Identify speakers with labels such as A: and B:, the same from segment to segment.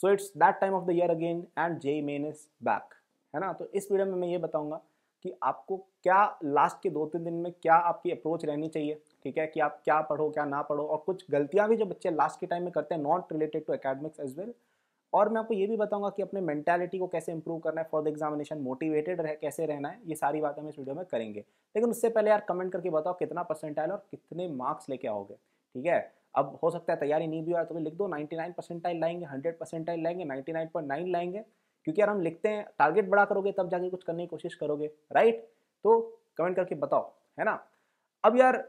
A: So it's that time of the year again and JEE Main is back है ना तो इस video में मैं ये बताऊंगा कि आपको क्या लास्ट के दो तीन दिन में क्या आपकी अप्रोच रहनी चाहिए ठीक है कि आप क्या पढ़ो क्या ना पढ़ो और कुछ गलतियां भी जो बच्चे लास्ट के टाइम में करते हैं not related to academics as well और मैं आपको ये भी बताऊंगा कि अपने मेंटालिटी को कैसे इंप्रूव करना है फॉर द एग्जामिनेशन मोटिवेटेड रह कैसे रहना है ये सारी बातें हम इस वीडियो में करेंगे लेकिन उससे पहले यार कमेंट करके बताओ कितना परसेंटाइल और कितने मार्क्स लेके आओगे ठीक है अब हो सकता है तैयारी नहीं भी हुआ तो भी लिख दो 99 परसेंटाइल लाएंगे 100 परसेंटाइल लाएंगे 99.9 लाएंगे क्योंकि यार हम लिखते हैं टारगेट बड़ा करोगे तब जाके कुछ करने की कोशिश करोगे राइट तो कमेंट करके बताओ है ना अब यार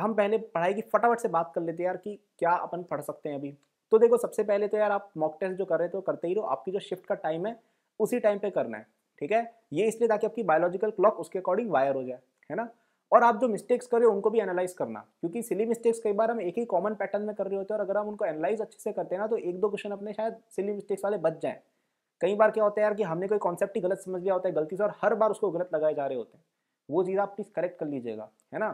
A: हम पहले पढ़ाई की फटाफट से बात कर लेते हैं यार कि क्या अपन पढ़ सकते हैं अभी तो देखो सबसे पहले तो यार आप मॉक टेस्ट जो कर रहे थे करते ही रहो आपकी जो शिफ्ट का टाइम है उसी टाइम पे करना है ठीक है ये इसलिए ताकि आपकी बायोलॉजिकल क्लॉक उसके अकॉर्डिंग वायर हो जाए है ना और आप जो मिस्टेक्स करें उनको भी एनालाइज करना क्योंकि सिली मिस्टेक्स कई बार हम एक ही कॉमन पैटर्न में कर रहे होते हैं और अगर हम उनको एनालाइज अच्छे से करते हैं ना तो एक दो क्वेश्चन अपने शायद सिली मिस्टेक्स वाले बच जाए कई बार क्या होता है यार कि हमने कोई कॉन्सेप्ट ही गलत समझ लिया होता है गलती से और हर बार उसको गलत लगाए जा रहे होते हैं वो चीज़ आप प्लीज़ करेक्ट कर लीजिएगा है ना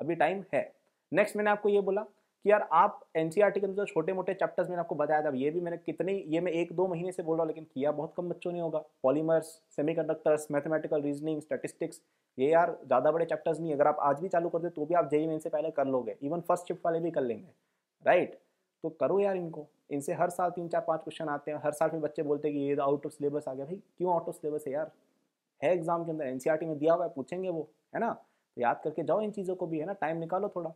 A: अभी टाइम है नेक्स्ट मैंने आपको ये बोला कि यार आप एनसीईआरटी e के अंदर छोटे मोटे चैप्टर्स मैंने आपको बताया था ये भी मैंने कितने ये मैं एक दो महीने से बोल रहा हूँ लेकिन किया बहुत कम बच्चों ने होगा polymers semiconductors mathematical reasoning statistics ये यार ज़्यादा बड़े चैप्टर्स नहीं अगर आप आज भी चालू कर दे तो भी आप जेई मेन e से पहले कर लोगे इवन फर्स्ट शिफ्ट वाले भी कर लेंगे राइट तो करो यार इनको इनसे हर साल तीन चार पाँच क्वेश्चन आते हैं हर साल फिर बच्चे बोलते हैं कि ये आउट ऑफ सिलेबस आ गया भाई क्यों आउट ऑफ सिलेबस है यार है एग्जाम के अंदर एनसीईआरटी e में दिया हुआ है पूछेंगे वो है ना तो याद करके जाओ इन चीज़ों को भी है ना टाइम निकालो थोड़ा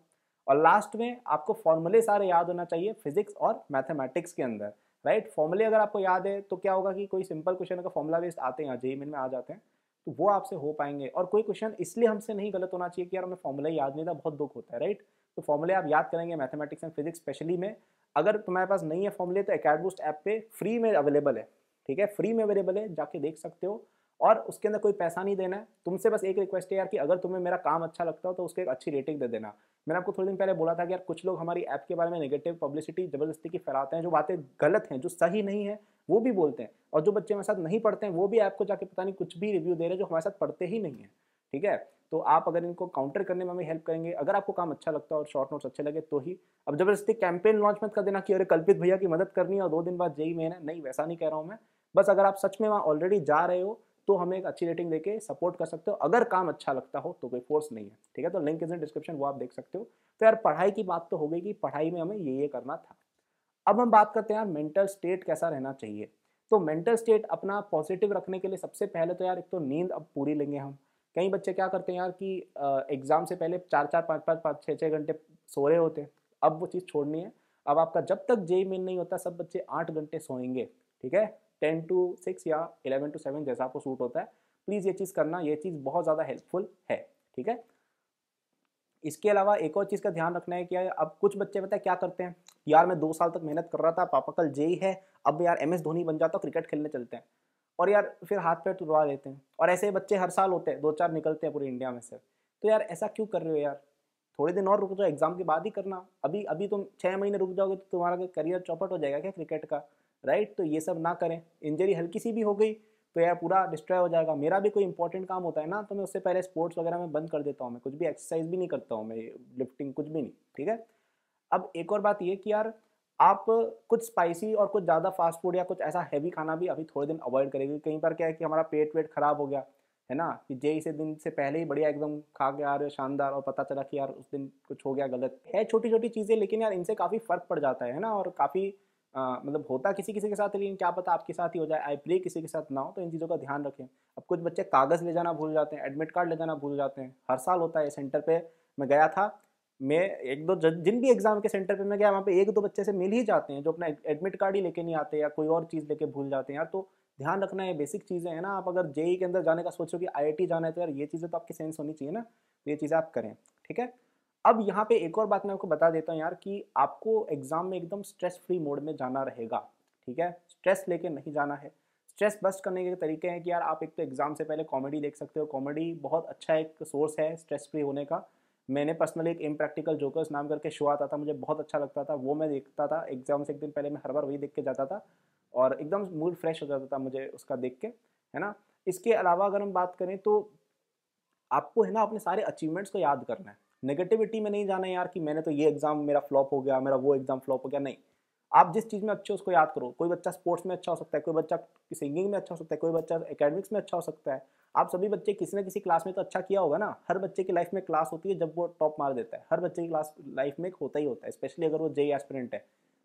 A: और लास्ट में आपको फॉर्मूले सारे याद होना चाहिए फिजिक्स और मैथमेटिक्स के अंदर राइट right? फॉर्मूले अगर आपको याद है तो क्या होगा कि कोई सिंपल क्वेश्चन अगर फॉर्मूला बेस्ड आते हैं जेई में आ जाते हैं तो वो आपसे हो पाएंगे और कोई क्वेश्चन इसलिए हमसे नहीं गलत होना चाहिए कि यार हमें फॉर्मूला याद नहीं था बहुत दुख होता है राइट तो फॉर्मूले आप याद करेंगे मैथमेटिक्स एंड फिजिक्स स्पेशली में अगर तुम्हारे पास नहीं है फॉर्मूले तो एकेडबूस्ट ऐप पे फ्री में अवेलेबल है ठीक है फ्री में अवेलेबल है जाके देख सकते हो और उसके अंदर कोई पैसा नहीं देना है तुमसे बस एक रिक्वेस्ट है यार कि अगर तुम्हें मेरा काम अच्छा लगता हो तो उसके एक अच्छी रेटिंग दे देना मैंने आपको थोड़ी दिन पहले बोला था कि यार कुछ लोग हमारी ऐप के बारे में नेगेटिव पब्लिसिटी जबरदस्ती की फैलाते हैं जो बातें गलत हैं जो सही नहीं है वो भी बोलते हैं और जो बच्चे हमारे साथ नहीं पढ़ते हैं वो भी ऐप को जाके पता नहीं कुछ भी रिव्यू दे रहे हैं जो हमारे साथ पढ़ते ही नहीं है ठीक है तो आप अगर इनको काउंटर करने में हमें हेल्प करेंगे अगर आपको काम अच्छा लगता है और शॉर्ट नोट्स अच्छे लगे तो ही अब जबरदस्ती कैंपेन लॉन्च मत कर देना कि अरे कल्पित भैया की मदद करनी है और दो दिन बाद जेई में है नहीं वैसा नहीं कह रहा हूँ मैं बस अगर आप सच में वहाँ ऑलरेडी जा रहे हो तो हमें एक अच्छी रेटिंग देके सपोर्ट कर सकते हो अगर काम अच्छा लगता हो तो कोई फोर्स नहीं है ठीक है तो लिंक इज इन डिस्क्रिप्शन वो आप देख सकते हो तो यार पढ़ाई की बात तो हो गई कि पढ़ाई में हमें ये ये करना था अब हम बात करते हैं यार मेंटल स्टेट कैसा रहना चाहिए तो मेंटल स्टेट अपना पॉजिटिव रखने के लिए सबसे पहले तो यार एक तो नींद अब पूरी लेंगे हम कई बच्चे क्या करते हैं यार कि एग्ज़ाम से पहले चार चार पाँच पाँच पाँच छः छः घंटे सो रहे होते हैं अब वो चीज़ छोड़नी है अब आपका जब तक जेई मेन नहीं होता सब बच्चे आठ घंटे सोएंगे ठीक है टेन टू सिक्स या इलेवन टू सेवन जैसा आपको सूट होता है प्लीज़ ये चीज़ करना ये चीज़ बहुत ज़्यादा हेल्पफुल है ठीक है इसके अलावा एक और चीज़ का ध्यान रखना है कि अब कुछ बच्चे पता है क्या करते हैं यार मैं दो साल तक मेहनत कर रहा था पापा कल जे है अब यार एम एस धोनी बन जाता क्रिकेट खेलने चलते हैं और यार फिर हाथ पैर तुड़वा लेते हैं और ऐसे बच्चे हर साल होते हैं दो चार निकलते हैं पूरे इंडिया में से तो यार ऐसा क्यों कर रहे हो यार थोड़े दिन और रुक जाओ एग्जाम के बाद ही करना अभी अभी तुम छः महीने रुक जाओगे तो तुम्हारा करियर चौपट हो जाएगा क्या क्रिकेट का राइट तो ये सब ना करें इंजरी हल्की सी भी हो गई तो यार पूरा डिस्ट्रॉय हो जाएगा मेरा भी कोई इंपॉर्टेंट काम होता है ना तो मैं उससे पहले स्पोर्ट्स वगैरह में बंद कर देता हूँ मैं कुछ भी एक्सरसाइज भी नहीं करता हूँ मैं लिफ्टिंग कुछ भी नहीं ठीक है अब एक और बात ये कि यार आप कुछ स्पाइसी और कुछ ज़्यादा फास्ट फूड या कुछ ऐसा हैवी खाना भी अभी थोड़े दिन अवॉइड करेंगे कहीं पर क्या है कि हमारा पेट वेट खराब हो गया है ना कि जे इसे दिन से पहले ही बढ़िया एकदम खा के आ रहे शानदार और पता चला कि यार उस दिन कुछ हो गया गलत है छोटी छोटी चीज़ें लेकिन यार इनसे काफ़ी फर्क पड़ जाता है ना और काफ़ी मतलब होता किसी किसी के साथ लेकिन क्या पता आपके साथ ही हो जाए आई प्रे किसी के साथ ना हो तो इन चीज़ों का ध्यान रखें अब कुछ बच्चे कागज़ ले जाना भूल जाते हैं एडमिट कार्ड ले जाना भूल जाते हैं हर साल होता है सेंटर पर मैं गया था मैं एक दो जिन भी एग्ज़ाम के सेंटर पे मैं गया वहाँ पे एक दो बच्चे से मिल ही जाते हैं जो अपना एडमिट कार्ड ही लेके नहीं आते या कोई और चीज़ लेके भूल जाते हैं यार तो ध्यान रखना है बेसिक चीज़ें हैं ना आप अगर जेई e के अंदर जाने का सोचो कि आई जाना है तो यार ये चीज़ें तो आपकी सेंस होनी चाहिए ना ये चीज़ें आप करें ठीक है अब यहाँ पे एक और बात मैं आपको बता देता हूँ यार कि आपको एग्जाम में एकदम स्ट्रेस फ्री मोड में जाना रहेगा ठीक है स्ट्रेस लेके नहीं जाना है स्ट्रेस बस्ट करने के तरीके हैं कि यार आप एक तो एग्जाम से पहले कॉमेडी देख सकते हो कॉमेडी बहुत अच्छा एक सोर्स है स्ट्रेस फ्री होने का मैंने पर्सनली एक इम्प्रैक्टिकल जोकर्स नाम करके शो आता था मुझे बहुत अच्छा लगता था वो मैं देखता था एग्जाम से एक दिन पहले मैं हर बार वही देख के जाता था और एकदम मूड फ्रेश हो जाता था मुझे उसका देख के है ना इसके अलावा अगर हम बात करें तो आपको है ना अपने सारे अचीवमेंट्स को याद करना है नेगेटिविटी में नहीं जाना यार कि मैंने तो ये एग्ज़ाम मेरा फ्लॉप हो गया मेरा वो एग्ज़ाम फ्लॉप हो गया नहीं आप जिस चीज़ में अच्छे उसको याद करो कोई बच्चा स्पोर्ट्स में अच्छा हो सकता है कोई बच्चा सिंगिंग में अच्छा हो सकता है कोई बच्चा एकेडमिक्स में अच्छा हो सकता है आप सभी बच्चे किसी ना किसी क्लास में तो अच्छा किया होगा ना हर बच्चे की लाइफ में क्लास होती है जब वो टॉप मार देता है हर बच्चे की क्लास लाइफ में होता ही होता है स्पेशली अगर वो जे एस्पिरेंट है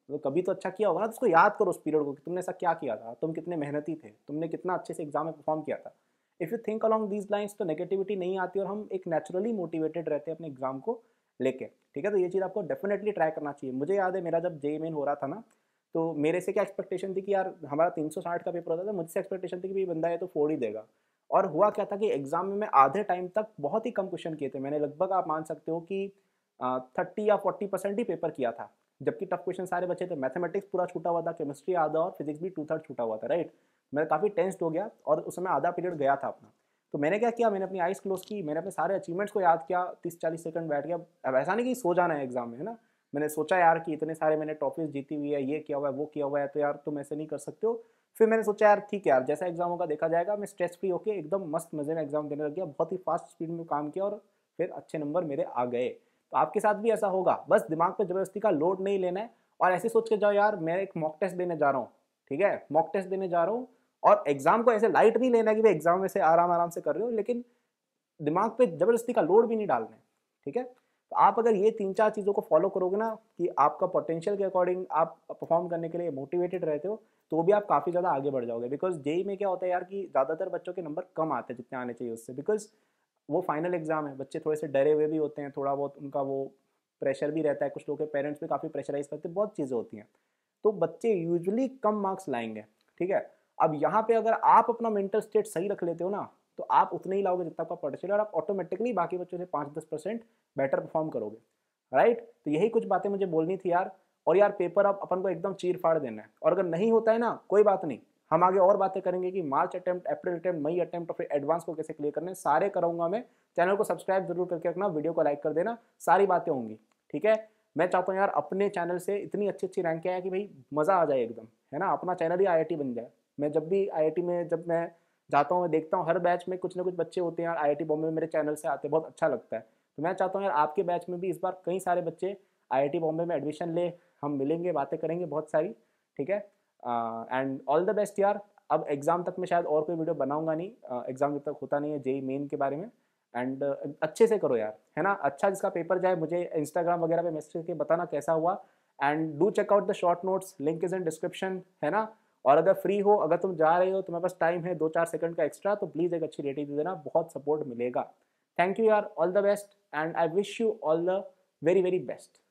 A: तो कभी तो अच्छा किया होगा ना तो उसको याद करो उस पीरियड को कि तुमने ऐसा क्या किया था तुम कितने मेहनती थे तुमने कितना अच्छे से एग्जाम में परफॉर्म किया था if you think along these lines तो नेगेटिविटी नहीं आती और हम एक नेचुरली मोटिवेटेड रहते हैं अपने एग्जाम को लेके ठीक है तो ये चीज़ आपको डेफिनेटली ट्राई करना चाहिए मुझे याद है मेरा जब जे मेन हो रहा था ना तो मेरे से क्या एक्सपेक्टेशन थी कि यार हमारा 360 का पेपर होता था तो मुझसे एक्सपेक्टेशन थी कि भाई बंदा है तो फोड़ ही देगा और हुआ क्या था कि एग्ज़ाम में मैं आधे टाइम तक बहुत ही कम क्वेश्चन किए थे मैंने लगभग आप मान सकते हो कि थर्टी या फोर्टी परसेंट ही पेपर किया था जबकि टफ क्वेश्चन सारे बचे थे मैथमेटिक्स पूरा छूटा हुआ था केमिस्ट्री आधा और फिजिक्स भी टू थर्ड छूटा हुआ था राइट मैं काफ़ी टेंस्ड हो गया और उस समय आधा पीरियड गया था अपना तो मैंने क्या किया मैंने अपनी आइस क्लोज की मैंने अपने सारे अचीवमेंट्स को याद किया तीस चालीस सेकंड बैठ गया अब ऐसा नहीं कि सो जाना है एग्जाम में है ना मैंने सोचा यार कि इतने सारे मैंने टॉपिक्स जीती हुई है ये किया हुआ है वो किया हुआ है तो यार तुम ऐसे नहीं कर सकते हो फिर मैंने सोचा यार ठीक है यार जैसा एग्जाम होगा देखा जाएगा मैं स्ट्रेस फ्री होकर एकदम मस्त मज़े में एग्जाम देने लग गया बहुत ही फास्ट स्पीड में काम किया और फिर अच्छे नंबर मेरे आ गए तो आपके साथ भी ऐसा होगा बस दिमाग पर जबरदस्ती का लोड नहीं लेना है और ऐसे सोच के जाओ यार मैं एक मॉक टेस्ट देने जा रहा हूँ ठीक है मॉक टेस्ट देने जा रहा हूँ और एग्जाम को ऐसे लाइट नहीं लेना है कि भाई एग्जाम में से आराम आराम से कर रहे हो लेकिन दिमाग पे जबरदस्ती का लोड भी नहीं डालना है ठीक है तो आप अगर ये तीन चार चीज़ों को फॉलो करोगे ना कि आपका पोटेंशियल के अकॉर्डिंग आप परफॉर्म करने के लिए मोटिवेटेड रहते हो तो भी आप काफ़ी ज़्यादा आगे बढ़ जाओगे बिकॉज जेई में क्या होता है यार कि ज़्यादातर बच्चों के नंबर कम आते हैं जितने आने चाहिए उससे बिकॉज वो फाइनल एग्ज़ाम है बच्चे थोड़े से डरे हुए भी होते हैं थोड़ा बहुत उनका वो प्रेशर भी रहता है कुछ लोग के पेरेंट्स भी काफ़ी प्रेशराइज करते हैं बहुत चीज़ें होती हैं तो बच्चे यूजली कम मार्क्स लाएंगे ठीक है अब यहाँ पे अगर आप अपना मेंटल स्टेट सही रख लेते हो ना तो आप उतने ही लाओगे जितना आपका प्रोडक्शन और आप ऑटोमेटिकली बाकी बच्चों से पाँच दस परसेंट बेटर परफॉर्म करोगे राइट तो यही कुछ बातें मुझे बोलनी थी यार और यार पेपर अब अपन को एकदम चीर फाड़ देना है और अगर नहीं होता है ना कोई बात नहीं हम आगे और बातें करेंगे कि मार्च अटेम्प्ट अप्रैल अटेम्प्ट मई अटेम्प्ट और फिर एडवांस को कैसे क्लियर करने सारे कराऊंगा मैं चैनल को सब्सक्राइब जरूर करके रखना वीडियो को लाइक कर देना सारी बातें होंगी ठीक है मैं चाहता हूँ यार अपने चैनल से इतनी अच्छी अच्छी रैंकें आए कि भाई मज़ा आ जाए एकदम है ना अपना चैनल ही आई बन जाए मैं जब भी आई में जब मैं जाता हूँ मैं देखता हूँ हर बैच में कुछ ना कुछ बच्चे होते हैं यार आई बॉम्बे में मेरे चैनल से आते हैं बहुत अच्छा लगता है तो मैं चाहता हूँ यार आपके बैच में भी इस बार कई सारे बच्चे आई बॉम्बे में एडमिशन ले हम मिलेंगे बातें करेंगे बहुत सारी ठीक है एंड ऑल द बेस्ट यार अब एग्ज़ाम तक मैं शायद और कोई वीडियो बनाऊंगा नहीं एग्ज़ाम uh, जब तक होता नहीं है जेई मेन e के बारे में एंड uh, अच्छे से करो यार है ना अच्छा जिसका पेपर जाए मुझे इंस्टाग्राम वगैरह पे मैसेज करके बताना कैसा हुआ and do check out the short notes link is in description है ना और अगर फ्री हो अगर तुम जा रहे हो तुम्हारे पास टाइम है दो चार सेकंड का एक्स्ट्रा तो प्लीज़ एक अच्छी रेटिंग दे देना बहुत सपोर्ट मिलेगा थैंक यू यार all the best and I wish you all the very very best